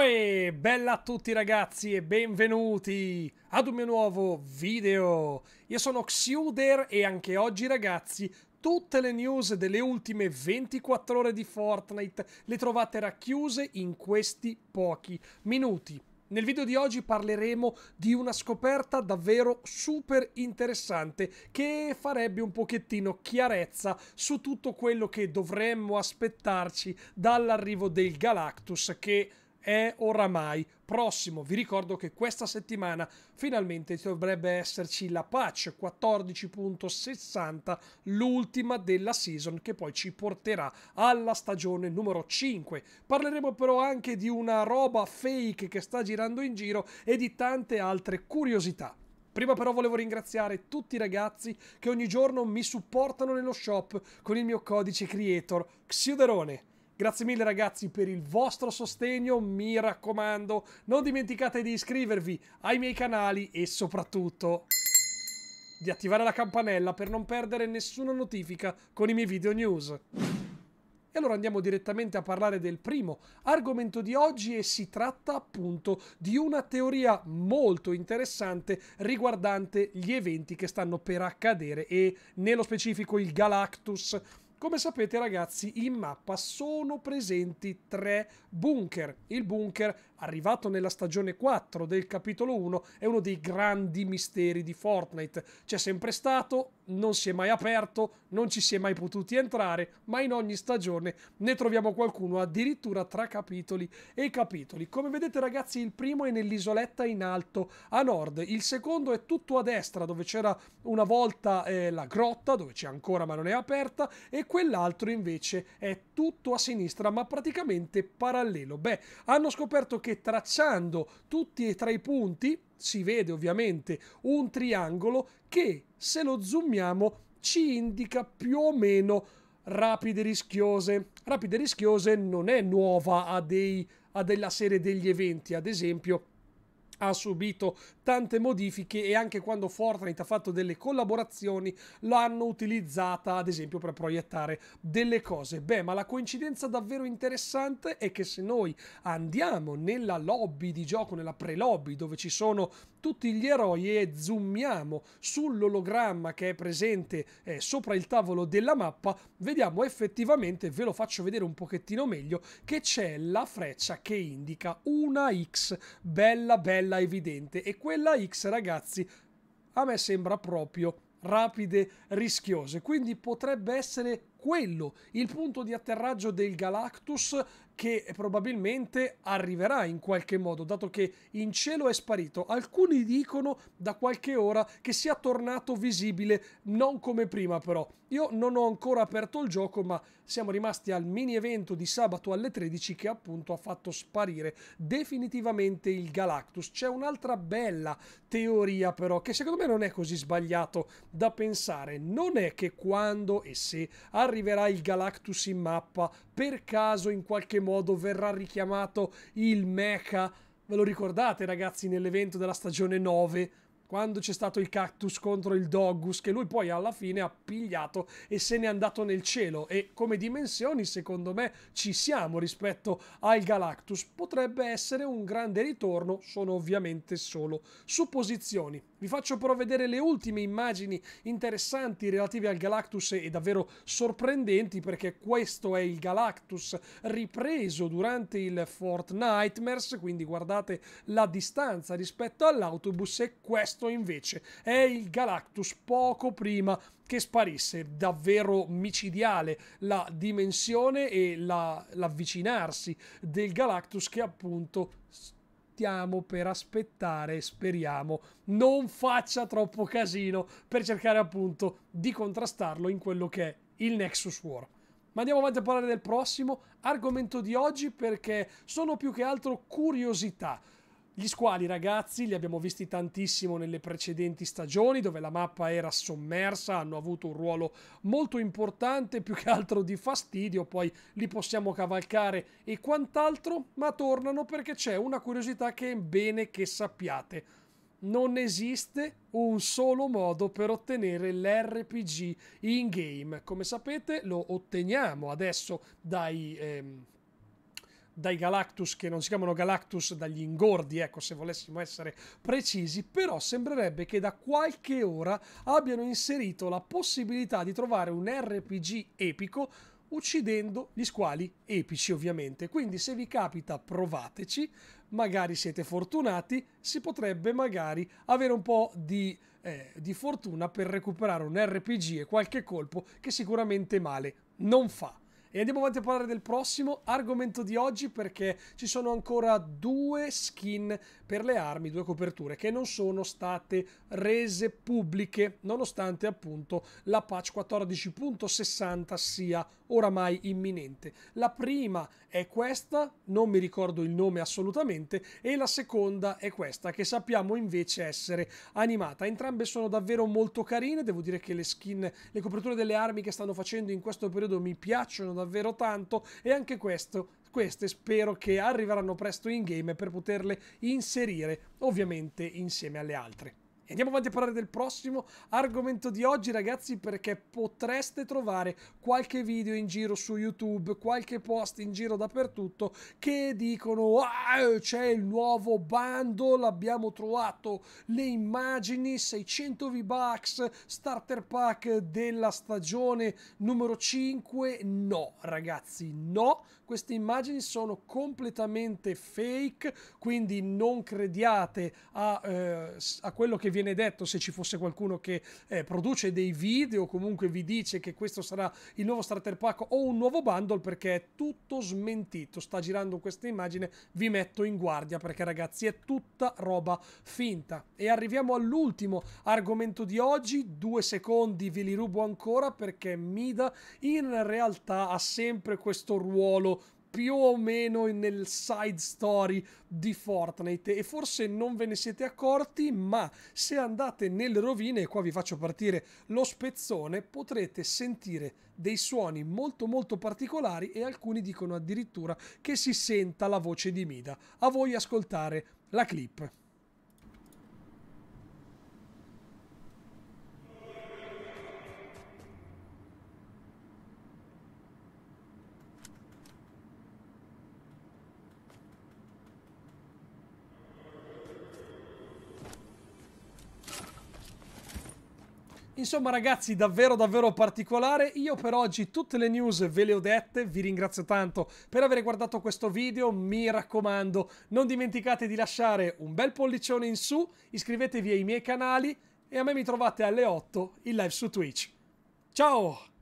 Uè, bella a tutti ragazzi e benvenuti ad un mio nuovo video. Io sono Xuder e anche oggi ragazzi tutte le news delle ultime 24 ore di Fortnite le trovate racchiuse in questi pochi minuti. Nel video di oggi parleremo di una scoperta davvero super interessante che farebbe un pochettino chiarezza su tutto quello che dovremmo aspettarci dall'arrivo del Galactus che è oramai prossimo. Vi ricordo che questa settimana finalmente dovrebbe esserci la patch 14.60, l'ultima della season che poi ci porterà alla stagione numero 5. Parleremo però anche di una roba fake che sta girando in giro e di tante altre curiosità. Prima però volevo ringraziare tutti i ragazzi che ogni giorno mi supportano nello shop con il mio codice creator Xiuderone. Grazie mille ragazzi per il vostro sostegno, mi raccomando, non dimenticate di iscrivervi ai miei canali e soprattutto di attivare la campanella per non perdere nessuna notifica con i miei video news. E allora andiamo direttamente a parlare del primo argomento di oggi e si tratta appunto di una teoria molto interessante riguardante gli eventi che stanno per accadere e nello specifico il Galactus come sapete ragazzi, in mappa sono presenti tre bunker. Il bunker, arrivato nella stagione 4 del capitolo 1, è uno dei grandi misteri di Fortnite. C'è sempre stato, non si è mai aperto, non ci si è mai potuti entrare, ma in ogni stagione ne troviamo qualcuno addirittura tra capitoli e capitoli. Come vedete ragazzi il primo è nell'isoletta in alto a nord, il secondo è tutto a destra dove c'era una volta eh, la grotta, dove c'è ancora ma non è aperta, e quell'altro invece è tutto a sinistra ma praticamente parallelo. Beh, hanno scoperto che tracciando tutti e tre i punti, si vede ovviamente un triangolo che se lo zoomiamo ci indica più o meno rapide rischiose. Rapide rischiose non è nuova a, dei, a della serie degli eventi, ad esempio ha subito tante modifiche e anche quando Fortnite ha fatto delle collaborazioni l'hanno utilizzata ad esempio per proiettare delle cose. Beh, ma la coincidenza davvero interessante è che se noi andiamo nella lobby di gioco, nella pre-lobby dove ci sono tutti gli eroi e zoomiamo sull'ologramma che è presente eh, sopra il tavolo della mappa, vediamo effettivamente, ve lo faccio vedere un pochettino meglio, che c'è la freccia che indica una X bella bella evidente e quella X ragazzi a me sembra proprio rapide, rischiose. Quindi potrebbe essere quello il punto di atterraggio del Galactus che probabilmente arriverà in qualche modo, dato che in cielo è sparito. Alcuni dicono da qualche ora che sia tornato visibile, non come prima però. Io non ho ancora aperto il gioco, ma siamo rimasti al mini evento di sabato alle 13 che appunto ha fatto sparire definitivamente il Galactus. C'è un'altra bella teoria però, che secondo me non è così sbagliato da pensare. Non è che quando e se arriverà il Galactus in mappa, per caso in qualche modo modo verrà richiamato il mecha. Ve lo ricordate ragazzi nell'evento della stagione 9 quando c'è stato il cactus contro il dogus che lui poi alla fine ha pigliato e se n'è andato nel cielo. E come dimensioni, secondo me, ci siamo rispetto al Galactus. Potrebbe essere un grande ritorno, sono ovviamente solo supposizioni. Vi faccio però vedere le ultime immagini interessanti relative al Galactus e davvero sorprendenti, perché questo è il Galactus ripreso durante il Fortnite, quindi guardate la distanza rispetto all'autobus e questo questo invece è il Galactus poco prima che sparisse. Davvero micidiale la dimensione e la, l'avvicinarsi del Galactus che appunto stiamo per aspettare speriamo non faccia troppo casino per cercare appunto di contrastarlo in quello che è il Nexus War. Ma andiamo avanti a parlare del prossimo argomento di oggi perché sono più che altro curiosità gli squali, ragazzi, li abbiamo visti tantissimo nelle precedenti stagioni, dove la mappa era sommersa, hanno avuto un ruolo molto importante, più che altro di fastidio, poi li possiamo cavalcare e quant'altro, ma tornano perché c'è una curiosità che è bene che sappiate. Non esiste un solo modo per ottenere l'RPG in game. Come sapete, lo otteniamo adesso dai... Ehm, dai Galactus che non si chiamano Galactus, dagli ingordi, ecco se volessimo essere precisi, però sembrerebbe che da qualche ora abbiano inserito la possibilità di trovare un RPG epico uccidendo gli squali epici ovviamente. Quindi se vi capita provateci, magari siete fortunati, si potrebbe magari avere un po' di, eh, di fortuna per recuperare un RPG e qualche colpo che sicuramente male non fa. E andiamo avanti a parlare del prossimo argomento di oggi perché ci sono ancora due skin per le armi, due coperture che non sono state rese pubbliche nonostante appunto la patch 14.60 sia oramai imminente. La prima è questa, non mi ricordo il nome assolutamente, e la seconda è questa che sappiamo invece essere animata. Entrambe sono davvero molto carine, devo dire che le skin, le coperture delle armi che stanno facendo in questo periodo mi piacciono davvero tanto e anche questo queste spero che arriveranno presto in game per poterle inserire ovviamente insieme alle altre. E andiamo avanti a parlare del prossimo argomento di oggi, ragazzi, perché potreste trovare qualche video in giro su YouTube, qualche post in giro dappertutto che dicono ah, c'è il nuovo bundle, abbiamo trovato le immagini, 600 V-Bucks, starter pack della stagione numero 5. No, ragazzi, no queste immagini sono completamente fake, quindi non crediate a, eh, a quello che viene detto se ci fosse qualcuno che eh, produce dei video, o comunque vi dice che questo sarà il nuovo starter pack o un nuovo bundle perché è tutto smentito, sta girando questa immagine, vi metto in guardia perché ragazzi è tutta roba finta. E arriviamo all'ultimo argomento di oggi, due secondi ve li rubo ancora perché Mida in realtà ha sempre questo ruolo più o meno nel side story di Fortnite e forse non ve ne siete accorti ma se andate nelle rovine e qua vi faccio partire lo spezzone potrete sentire dei suoni molto molto particolari e alcuni dicono addirittura che si senta la voce di Mida a voi ascoltare la clip Insomma ragazzi davvero davvero particolare, io per oggi tutte le news ve le ho dette, vi ringrazio tanto per aver guardato questo video, mi raccomando non dimenticate di lasciare un bel pollicione in su, iscrivetevi ai miei canali e a me mi trovate alle 8 in live su Twitch. Ciao!